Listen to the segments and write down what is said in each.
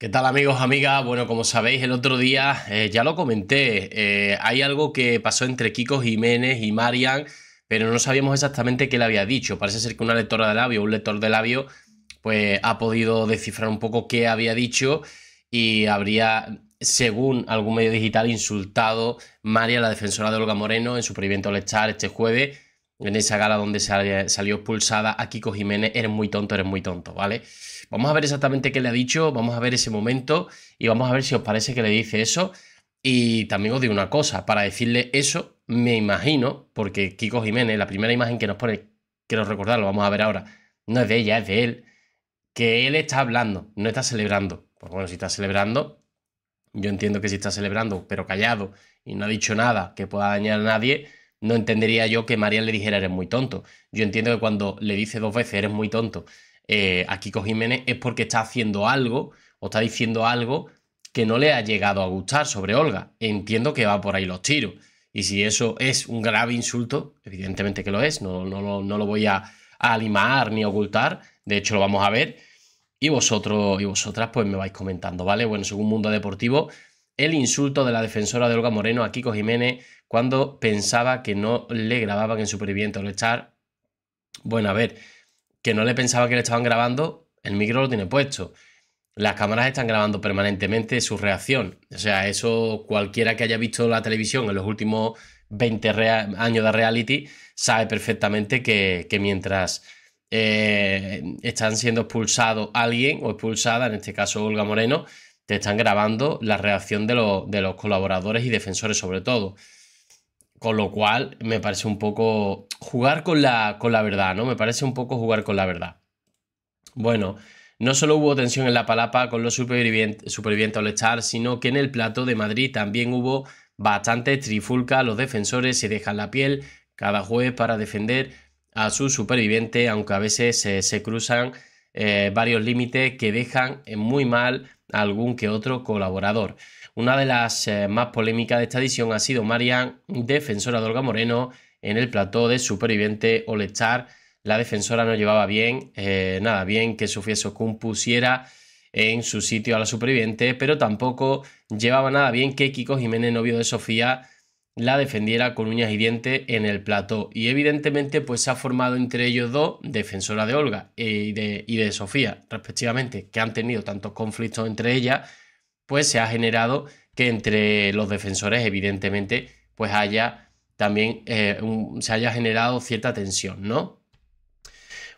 ¿Qué tal amigos, amigas? Bueno, como sabéis, el otro día eh, ya lo comenté, eh, hay algo que pasó entre Kiko Jiménez y Marian, pero no sabíamos exactamente qué le había dicho. Parece ser que una lectora de labio, un lector de labio, pues ha podido descifrar un poco qué había dicho y habría, según algún medio digital, insultado María, la defensora de Olga Moreno, en su proyecto Lechar este jueves en esa gala donde se salió expulsada a Kiko Jiménez, eres muy tonto, eres muy tonto, ¿vale? Vamos a ver exactamente qué le ha dicho, vamos a ver ese momento y vamos a ver si os parece que le dice eso. Y también os digo una cosa, para decirle eso, me imagino, porque Kiko Jiménez, la primera imagen que nos pone, quiero recordarlo, vamos a ver ahora, no es de ella, es de él, que él está hablando, no está celebrando. Pues bueno, si está celebrando, yo entiendo que si está celebrando, pero callado y no ha dicho nada que pueda dañar a nadie, no entendería yo que María le dijera eres muy tonto. Yo entiendo que cuando le dice dos veces eres muy tonto eh, a Kiko Jiménez es porque está haciendo algo o está diciendo algo que no le ha llegado a gustar sobre Olga. Entiendo que va por ahí los tiros. Y si eso es un grave insulto, evidentemente que lo es, no, no, no lo voy a, animar ni ocultar, de hecho lo vamos a ver. Y vosotros y vosotras pues me vais comentando, ¿vale? Bueno, según Mundo Deportivo, el insulto de la defensora de Olga Moreno a Kiko Jiménez cuando pensaba que no le grababan en Superviviente All Star. Bueno, a ver, que no le pensaba que le estaban grabando, el micro lo tiene puesto. Las cámaras están grabando permanentemente su reacción. O sea, eso cualquiera que haya visto la televisión en los últimos 20 años de reality sabe perfectamente que, mientras eh, están siendo expulsado alguien o expulsada, en este caso Olga Moreno, te están grabando la reacción de, los colaboradores y defensores sobre todo. Con lo cual me parece un poco jugar con la, verdad, ¿no? Me parece un poco jugar con la verdad. Bueno, no solo hubo tensión en la palapa con los supervivientes, supervivientes all sino que en el plato de Madrid también hubo bastante trifulca. Los defensores se dejan la piel cada jueves para defender a su superviviente, aunque a veces se cruzan eh, varios límites que dejan eh, muy mal a algún que otro colaborador. Una de las eh, más polémicas de esta edición ha sido Marian, defensora de Olga Moreno, en el plató de superviviente All Star. La defensora no llevaba bien, nada bien que Sofía Sokun pusiera en su sitio a la superviviente, pero tampoco llevaba nada bien que Kiko Jiménez, novio de Sofía, la defendiera con uñas y dientes en el plató. Y evidentemente, pues se ha formado entre ellos dos, defensora de Olga eh, y de, Sofía, respectivamente, que han tenido tantos conflictos entre ellas, pues se ha generado que entre los defensores, evidentemente, pues haya también eh, se haya generado cierta tensión, ¿no?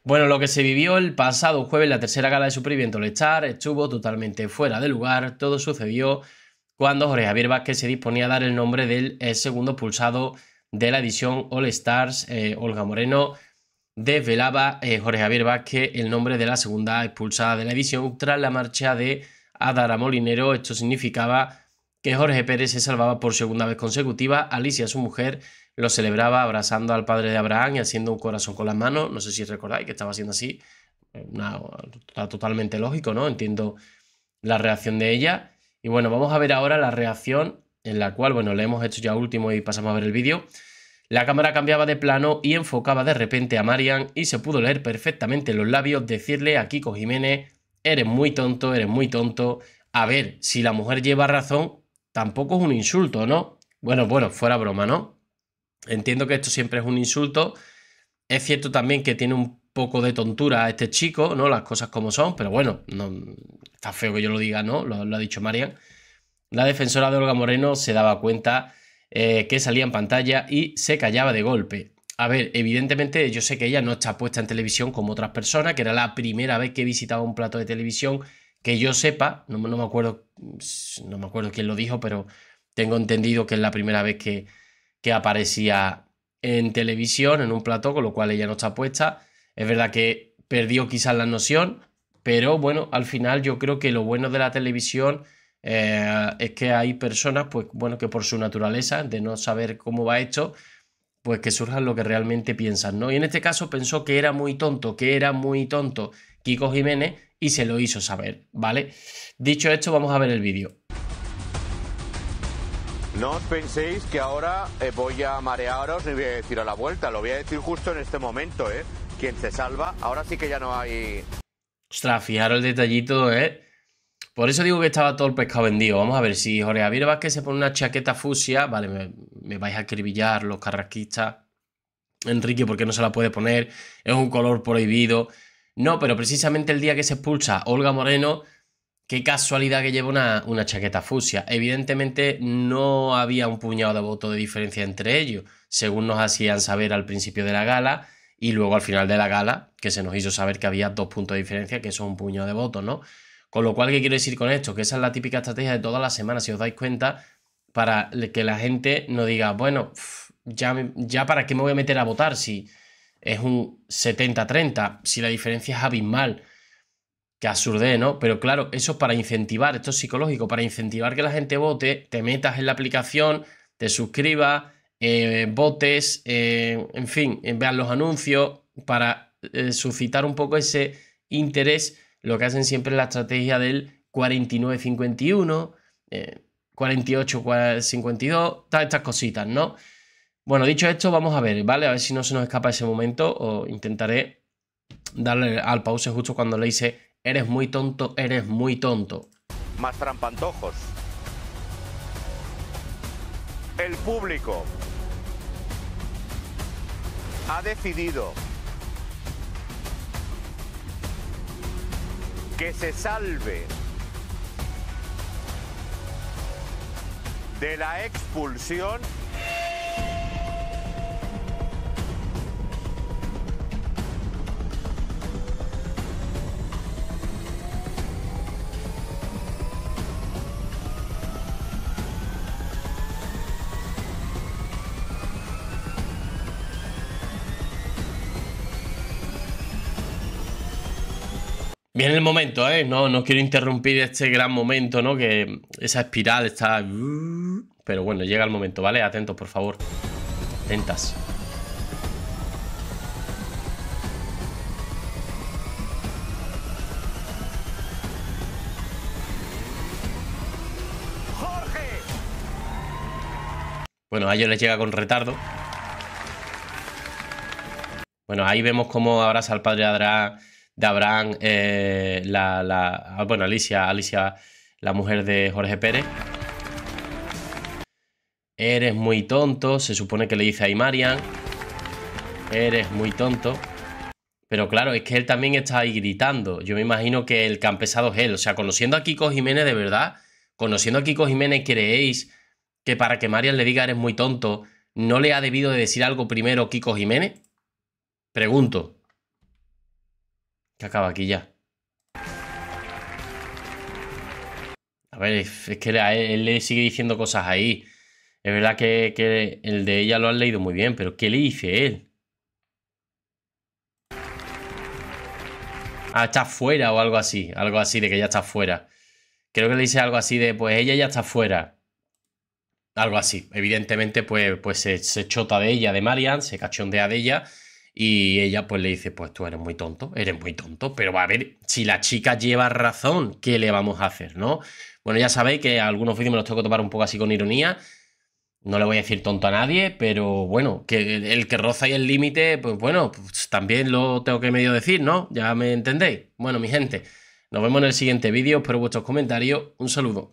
Bueno, lo que se vivió el pasado jueves, la tercera gala de Superviviente le estuvo totalmente fuera de lugar, todo sucedió cuando Jorge Javier Vázquez se disponía a dar el nombre del eh, segundo pulsado de la edición All Stars. Eh, Olga Moreno desvelaba eh, Jorge Javier Vázquez el nombre de la segunda expulsada de la edición tras la marcha de Adara Molinero. Esto significaba que Jorge Pérez se salvaba por segunda vez consecutiva. Alicia, su mujer, lo celebraba abrazando al padre de Abraham y haciendo un corazón con las manos. No sé si recordáis que estaba haciendo así. está totalmente lógico, ¿no? Entiendo la reacción de ella. Y bueno, vamos a ver ahora la reacción en la cual, bueno, le hemos hecho ya último y pasamos a ver el vídeo. La cámara cambiaba de plano y enfocaba de repente a Marian y se pudo leer perfectamente los labios decirle a Kiko Jiménez, eres muy tonto, eres muy tonto. A ver, si la mujer lleva razón, tampoco es un insulto, ¿no? Bueno, bueno, fuera broma, ¿no? Entiendo que esto siempre es un insulto. Es cierto también que tiene un poco de tontura a este chico, ¿no? Las cosas como son, pero bueno, no, está feo que yo lo diga, ¿no? Lo, ha dicho Marian. La defensora de Olga Moreno se daba cuenta eh, que salía en pantalla y se callaba de golpe. A ver, evidentemente yo sé que ella no está puesta en televisión como otras personas, que era la primera vez que visitaba un plato de televisión que yo sepa, no, me acuerdo, no me acuerdo quién lo dijo, pero tengo entendido que es la primera vez que, que aparecía en televisión, en un plato, con lo cual ella no está puesta. Es verdad que perdió quizás la noción, pero bueno, al final yo creo que lo bueno de la televisión eh, es que hay personas, pues bueno, que por su naturaleza, de no saber cómo va esto, pues que surjan lo que realmente piensan, ¿no? Y en este caso pensó que era muy tonto, que era muy tonto Kiko Jiménez y se lo hizo saber, ¿vale? Dicho esto, vamos a ver el vídeo. No os penséis que ahora eh, voy a marearos ni voy a decir a la vuelta, lo voy a decir justo en este momento, ¿eh? quien se salva. Ahora sí que ya no hay. Ostras, fijaros el detallito, ¿eh? Por eso digo que estaba todo el pescado vendido. Vamos a ver si Jorge Javier que se pone una chaqueta fusia. Vale, me, vais a acribillar los carrasquistas. Enrique, porque no se la puede poner? Es un color prohibido. No, pero precisamente el día que se expulsa Olga Moreno, qué casualidad que lleva una, una chaqueta fusia. Evidentemente no había un puñado de votos de diferencia entre ellos, según nos hacían saber al principio de la gala. Y luego al final de la gala, que se nos hizo saber que había dos puntos de diferencia, que son un puño de votos, ¿no? Con lo cual, ¿qué quiero decir con esto? Que esa es la típica estrategia de todas las semanas, si os dais cuenta, para que la gente no diga, bueno, ya, ya para qué me voy a meter a votar si es un 70-30, si la diferencia es abismal. Que absurde, ¿no? Pero claro, eso es para incentivar, esto es psicológico, para incentivar que la gente vote, te metas en la aplicación, te suscribas, eh, botes, eh, en fin, eh, vean los anuncios para suscitar un poco ese interés, lo que hacen siempre la estrategia del 49-51, 48-52, todas estas cositas, ¿no? Bueno, dicho esto, vamos a ver, ¿vale? A ver si no se nos escapa ese momento o intentaré darle al pause justo cuando le hice eres muy tonto, eres muy tonto. Más trampantojos. El público ha decidido que se salve de la expulsión Viene el momento, ¿eh? No, no quiero interrumpir este gran momento, ¿no? Que esa espiral está... Pero bueno, llega el momento, ¿vale? Atentos, por favor. Atentas. Bueno, a ellos les llega con retardo. Bueno, ahí vemos cómo abraza al padre Adra de Abraham, eh, la, ah, bueno, Alicia, Alicia, la mujer de Jorge Pérez. Eres muy tonto, se supone que le dice ahí Marian. Eres muy tonto. Pero claro, es que él también está ahí gritando. Yo me imagino que el campesado es él. O sea, conociendo a Kiko Jiménez de verdad, conociendo a Kiko Jiménez, ¿creéis que para que Marian le diga eres muy tonto, no le ha debido de decir algo primero Kiko Jiménez? Pregunto. Que acaba aquí ya. A ver, es, que él, le sigue diciendo cosas ahí. Es verdad que, el de ella lo han leído muy bien, pero ¿qué le dice él? Ah, está fuera o algo así. Algo así de que ya está fuera. Creo que le dice algo así de, pues ella ya está fuera. Algo así. Evidentemente, pues, pues se, se chota de ella, de Marian, se cachondea de ella y ella pues le dice, pues tú eres muy tonto, eres muy tonto, pero va a ver si la chica lleva razón, ¿qué le vamos a hacer, no? Bueno, ya sabéis que algunos vídeos me los tengo que tomar un poco así con ironía, no le voy a decir tonto a nadie, pero bueno, que el que roza ahí el límite, pues bueno, pues también lo tengo que medio decir, ¿no? Ya me entendéis. Bueno, mi gente, nos vemos en el siguiente vídeo, espero vuestros comentarios, un saludo.